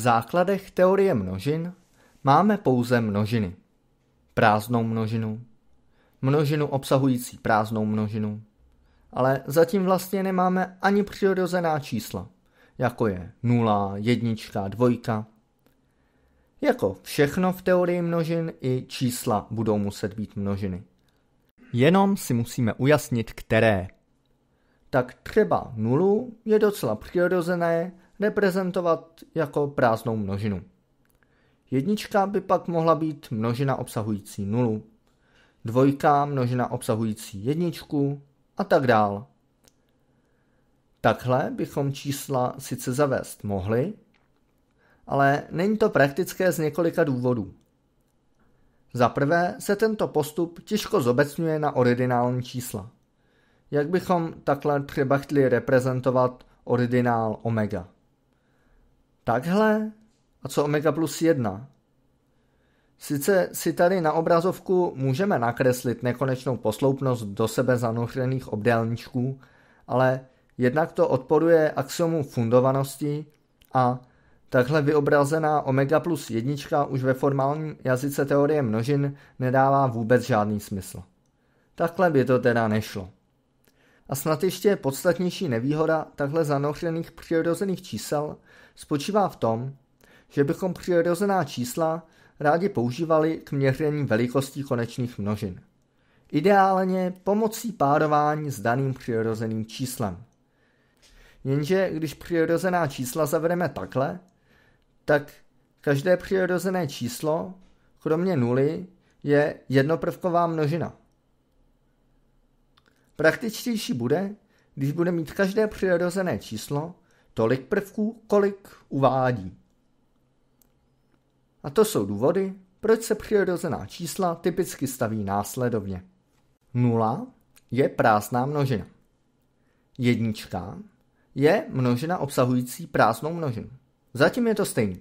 základech teorie množin máme pouze množiny. Prázdnou množinu, množinu obsahující prázdnou množinu, ale zatím vlastně nemáme ani přirozená čísla, jako je 0, 1, 2. Jako všechno v teorii množin i čísla budou muset být množiny. Jenom si musíme ujasnit, které. Tak třeba nulu je docela přirozené reprezentovat jako prázdnou množinu. Jednička by pak mohla být množina obsahující nulu, dvojka množina obsahující jedničku a tak dál. Takhle bychom čísla sice zavést mohli, ale není to praktické z několika důvodů. Za prvé se tento postup těžko zobecňuje na ordinální čísla. Jak bychom takhle třeba chtěli reprezentovat ordinál omega? Takhle? A co omega plus 1? Sice si tady na obrazovku můžeme nakreslit nekonečnou posloupnost do sebe zanořených obdélníčků, ale jednak to odporuje axiomu fundovanosti a takhle vyobrazená omega plus jednička už ve formálním jazyce teorie množin nedává vůbec žádný smysl. Takhle by to teda nešlo. A snad ještě podstatnější nevýhoda takhle zanořených přirozených čísel spočívá v tom, že bychom přirozená čísla rádi používali k měření velikostí konečných množin. Ideálně pomocí párování s daným přirozeným číslem. Jenže když přirozená čísla zavedeme takhle, tak každé přirozené číslo, kromě nuly, je jednoprvková množina. Praktičtější bude, když bude mít každé přirozené číslo tolik prvků, kolik uvádí. A to jsou důvody, proč se přirozená čísla typicky staví následovně. Nula je prázdná množina. Jednička je množina obsahující prázdnou množinu. Zatím je to stejný.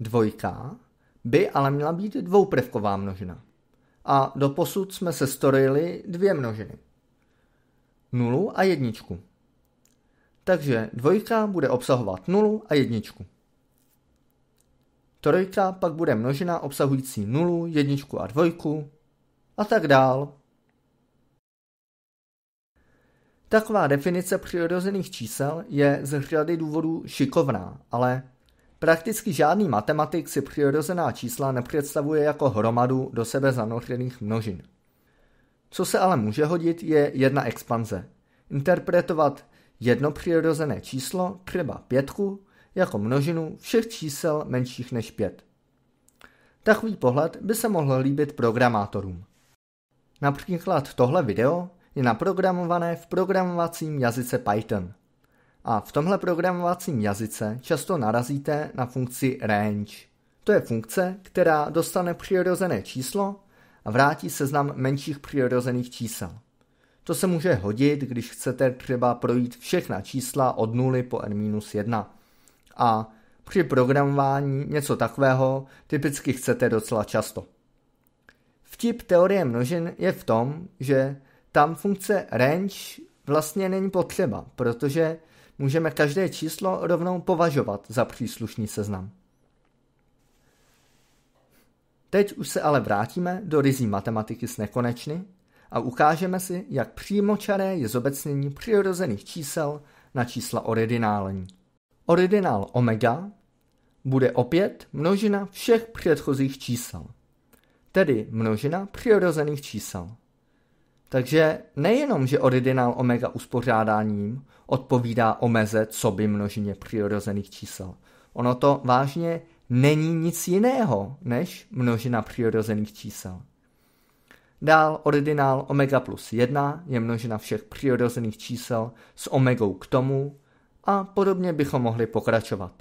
Dvojka by ale měla být dvouprvková množina. A doposud jsme se storili dvě množiny nulu a jedničku. Takže dvojka bude obsahovat nulu a jedničku. Trojka pak bude množina obsahující nulu, jedničku a dvojku a tak dál. Taková definice přirozených čísel je z řady důvodů šikovná, ale prakticky žádný matematik si přirozená čísla nepředstavuje jako hromadu do sebe zanořených množin. Co se ale může hodit, je jedna expanze. Interpretovat jedno přirozené číslo, třeba pětku, jako množinu všech čísel menších než pět. Takový pohled by se mohl líbit programátorům. Například tohle video je naprogramované v programovacím jazyce Python. A v tomhle programovacím jazyce často narazíte na funkci range. To je funkce, která dostane přirozené číslo a vrátí seznam menších přirozených čísel. To se může hodit, když chcete třeba projít všechna čísla od 0 po n-1. A při programování něco takového typicky chcete docela často. Vtip teorie množin je v tom, že tam funkce range vlastně není potřeba, protože můžeme každé číslo rovnou považovat za příslušný seznam. Teď už se ale vrátíme do rizí matematiky s nekonečny a ukážeme si, jak přímočaré je zobecnění přirozených čísel na čísla originální. Originál omega bude opět množina všech předchozích čísel, tedy množina přirozených čísel. Takže nejenom, že originál omega uspořádáním odpovídá omeze co by množině přirozených čísel, ono to vážně není nic jiného než množina přirozených čísel. Dál ordinál omega plus 1 je množina všech přirozených čísel s omegou k tomu a podobně bychom mohli pokračovat.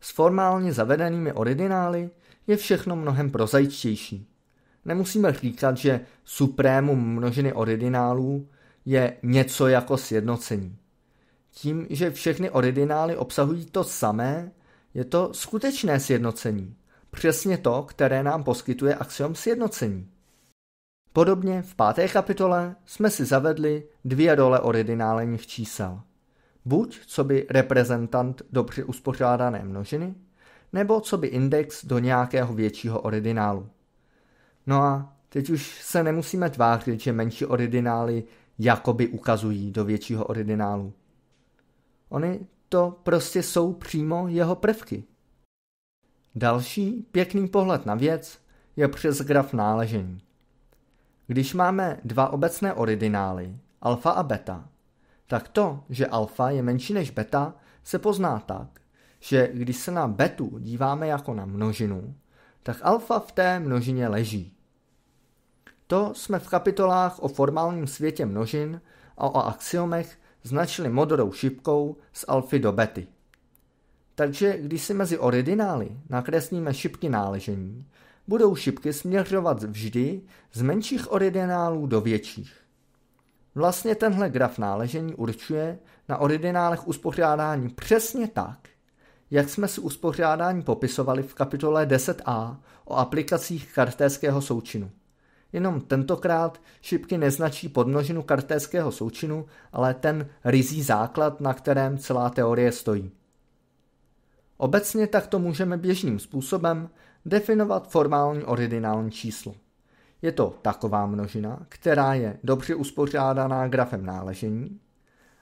S formálně zavedenými ordinály je všechno mnohem prozajčtější. Nemusíme říkat, že suprému množiny ordinálů je něco jako sjednocení. Tím, že všechny ordinály obsahují to samé, je to skutečné sjednocení, přesně to, které nám poskytuje axiom sjednocení. Podobně v páté kapitole jsme si zavedli dvě dole ordinálních čísel. Buď co by reprezentant dobře uspořádané množiny, nebo co by index do nějakého většího ordinálu. No a teď už se nemusíme tvářit, že menší ordinály jakoby ukazují do většího ordinálu. Ony to prostě jsou přímo jeho prvky. Další pěkný pohled na věc je přes graf náležení. Když máme dva obecné originály, alfa a beta, tak to, že alfa je menší než beta, se pozná tak, že když se na betu díváme jako na množinu, tak alfa v té množině leží. To jsme v kapitolách o formálním světě množin a o axiomech značili modrou šipkou z alfy do bety. Takže když si mezi originály nakreslíme šipky náležení, budou šipky směřovat vždy z menších originálů do větších. Vlastně tenhle graf náležení určuje na originálech uspořádání přesně tak, jak jsme si uspořádání popisovali v kapitole 10a o aplikacích kartéského součinu. Jenom tentokrát šipky neznačí podmnožinu kartéského součinu, ale ten rizí základ, na kterém celá teorie stojí. Obecně takto můžeme běžným způsobem definovat formální originální číslo. Je to taková množina, která je dobře uspořádaná grafem náležení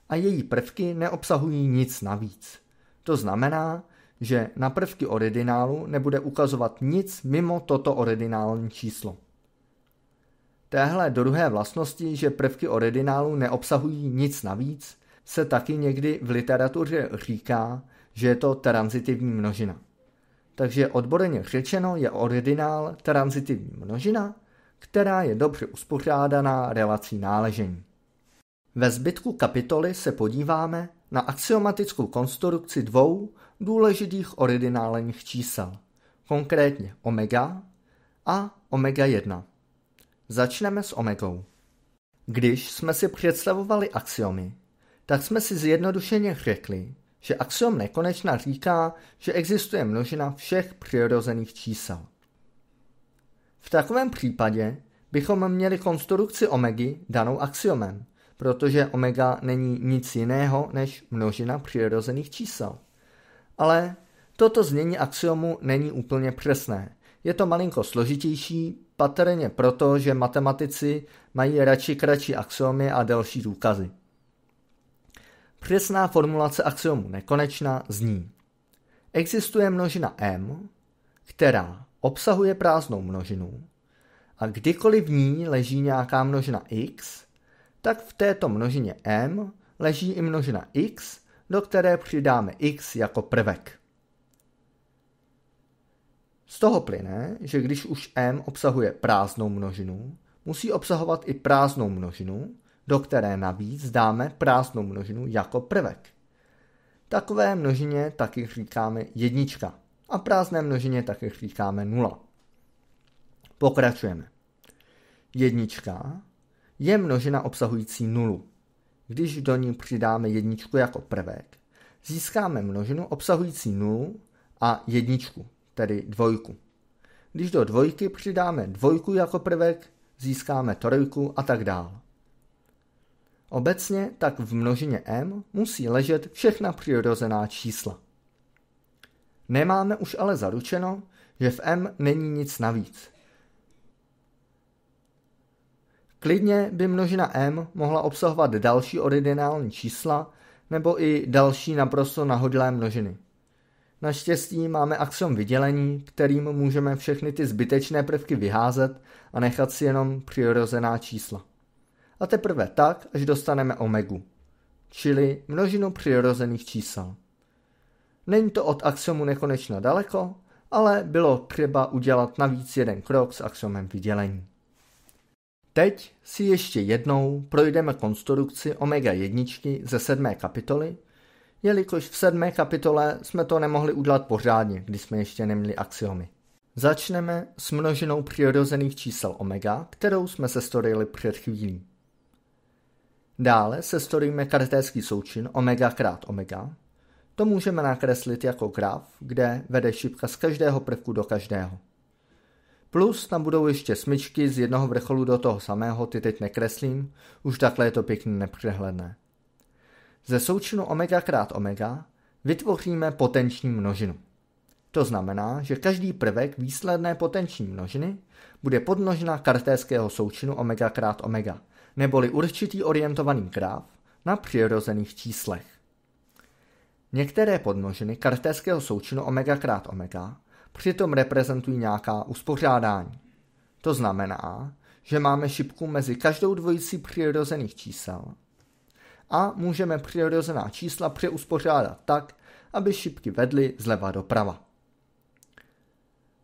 a její prvky neobsahují nic navíc. To znamená, že na prvky originálu nebude ukazovat nic mimo toto originální číslo. Téhle druhé vlastnosti, že prvky originálu neobsahují nic navíc, se taky někdy v literatuře říká, že je to transitivní množina. Takže odborně řečeno je originál transitivní množina, která je dobře uspořádaná relací náležení. Ve zbytku kapitoly se podíváme na axiomatickou konstrukci dvou důležitých originálních čísel, konkrétně omega a omega 1. Začneme s omegou. Když jsme si představovali axiomy, tak jsme si zjednodušeně řekli, že axiom nekonečna říká, že existuje množina všech přirozených čísel. V takovém případě bychom měli konstrukci omegy danou axiomem, protože omega není nic jiného než množina přirozených čísel. Ale toto znění axiomu není úplně přesné. Je to malinko složitější, patrně proto, že matematici mají radši kratší axiomy a delší důkazy. Přesná formulace axiomu nekonečna zní Existuje množina m, která obsahuje prázdnou množinu a kdykoliv v ní leží nějaká množina x, tak v této množině m leží i množina x, do které přidáme x jako prvek. Z toho plyne, že když už m obsahuje prázdnou množinu, musí obsahovat i prázdnou množinu, do které navíc dáme prázdnou množinu jako prvek. Takové množině taky říkáme jednička a prázdné množině taky říkáme nula. Pokračujeme. Jednička je množina obsahující nulu. Když do ní přidáme jedničku jako prvek, získáme množinu obsahující nulu a jedničku, tedy dvojku. Když do dvojky přidáme dvojku jako prvek, získáme trojku a tak dál. Obecně tak v množině m musí ležet všechna přirozená čísla. Nemáme už ale zaručeno, že v m není nic navíc. Klidně by množina m mohla obsahovat další originální čísla nebo i další naprosto nahodilé množiny – Naštěstí máme axiom vydělení, kterým můžeme všechny ty zbytečné prvky vyházet a nechat si jenom přirozená čísla. A teprve tak, až dostaneme omegu, čili množinu přirozených čísel. Není to od axiomu nekonečno daleko, ale bylo třeba udělat navíc jeden krok s axiomem vydělení. Teď si ještě jednou projdeme konstrukci omega jedničky ze sedmé kapitoly jelikož v sedmé kapitole jsme to nemohli udělat pořádně, když jsme ještě neměli axiomy. Začneme s množinou přirozených čísel omega, kterou jsme se storili před chvílí. Dále se storíme kartéský součin omega krát omega. To můžeme nakreslit jako graf, kde vede šipka z každého prvku do každého. Plus tam budou ještě smyčky z jednoho vrcholu do toho samého, ty teď nekreslím, už takhle je to pěkně nepřehledné ze součinu omega krát omega vytvoříme potenční množinu. To znamená, že každý prvek výsledné potenční množiny bude podmnožina kartéského součinu omega krát omega, neboli určitý orientovaný graf na přirozených číslech. Některé podmnožiny kartéského součinu omega krát omega přitom reprezentují nějaká uspořádání. To znamená, že máme šipku mezi každou dvojicí přirozených čísel a můžeme přirozená čísla přeuspořádat tak, aby šipky vedly zleva doprava.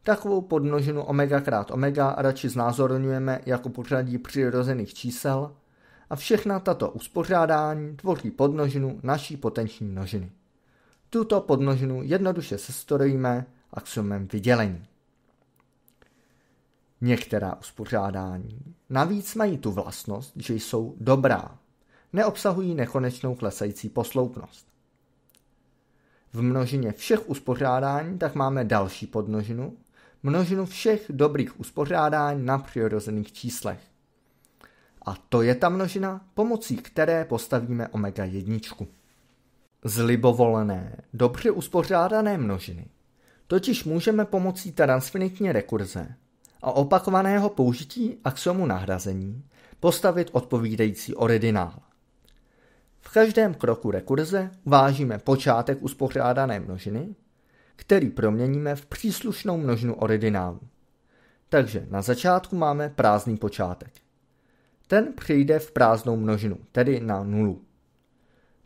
Takovou podmnožinu omega krát omega radši znázorňujeme jako pořadí přirozených čísel a všechna tato uspořádání tvoří podmnožinu naší potenční množiny. Tuto podmnožinu jednoduše sestrojíme axiomem vydělení. Některá uspořádání navíc mají tu vlastnost, že jsou dobrá neobsahují nekonečnou klesající posloupnost. V množině všech uspořádání tak máme další podmnožinu, množinu všech dobrých uspořádání na přirozených číslech. A to je ta množina, pomocí které postavíme omega jedničku. Zlibovolené, dobře uspořádané množiny totiž můžeme pomocí transfinitní rekurze a opakovaného použití axiomu nahrazení postavit odpovídající ordinál. V každém kroku rekurze vážíme počátek uspořádané množiny, který proměníme v příslušnou množinu originálu. Takže na začátku máme prázdný počátek. Ten přijde v prázdnou množinu, tedy na nulu.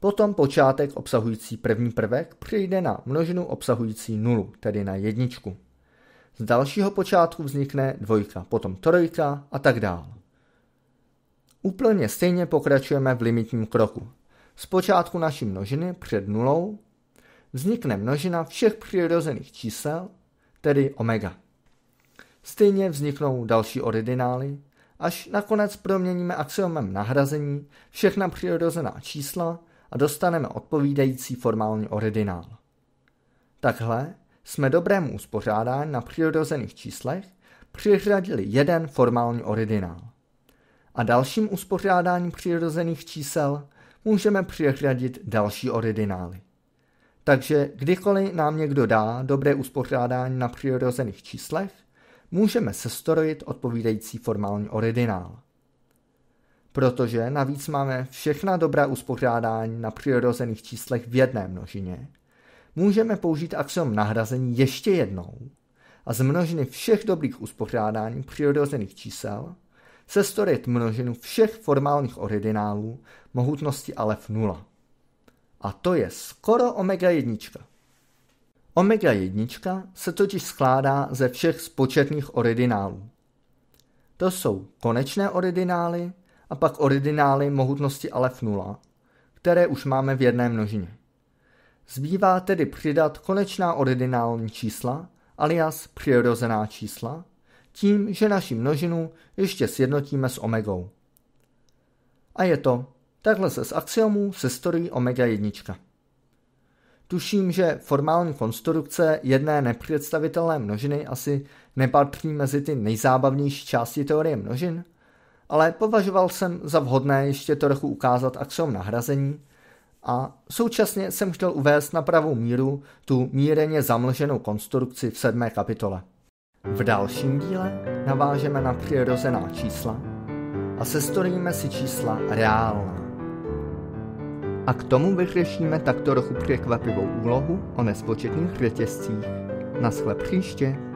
Potom počátek obsahující první prvek přijde na množinu obsahující nulu, tedy na jedničku. Z dalšího počátku vznikne dvojka, potom trojka a tak dále. Úplně stejně pokračujeme v limitním kroku, zpočátku naší množiny před nulou, vznikne množina všech přirozených čísel, tedy omega. Stejně vzniknou další ordinály, až nakonec proměníme axiomem nahrazení všechna přirozená čísla a dostaneme odpovídající formální ordinál. Takhle jsme dobrému uspořádání na přirozených číslech přiřadili jeden formální ordinál. A dalším uspořádáním přirozených čísel můžeme přiřadit další originály. Takže kdykoliv nám někdo dá dobré uspořádání na přirozených číslech, můžeme sestrojit odpovídající formální originál. Protože navíc máme všechna dobrá uspořádání na přirozených číslech v jedné množině, můžeme použít axiom nahrazení ještě jednou a z množiny všech dobrých uspořádání přirozených čísel sestorit množinu všech formálních originálů mohutnosti alef nula A to je skoro omega jednička. Omega jednička se totiž skládá ze všech spočetných originálů. To jsou konečné originály a pak originály mohutnosti alef nula, které už máme v jedné množině. Zbývá tedy přidat konečná originální čísla, alias přirozená čísla, tím, že naši množinu ještě sjednotíme s omegou. A je to. Takhle se z axiomů storí omega jednička. Tuším, že formální konstrukce jedné nepředstavitelné množiny asi nepatří mezi ty nejzábavnější části teorie množin, ale považoval jsem za vhodné ještě trochu ukázat axiom nahrazení a současně jsem chtěl uvést na pravou míru tu míreně zamlženou konstrukci v sedmé kapitole. V dalším díle navážeme na přirozená čísla a sestoríme si čísla reálná. A k tomu vyřešíme tak trochu překvapivou úlohu o nespočetných řetězcích. Nashle příště.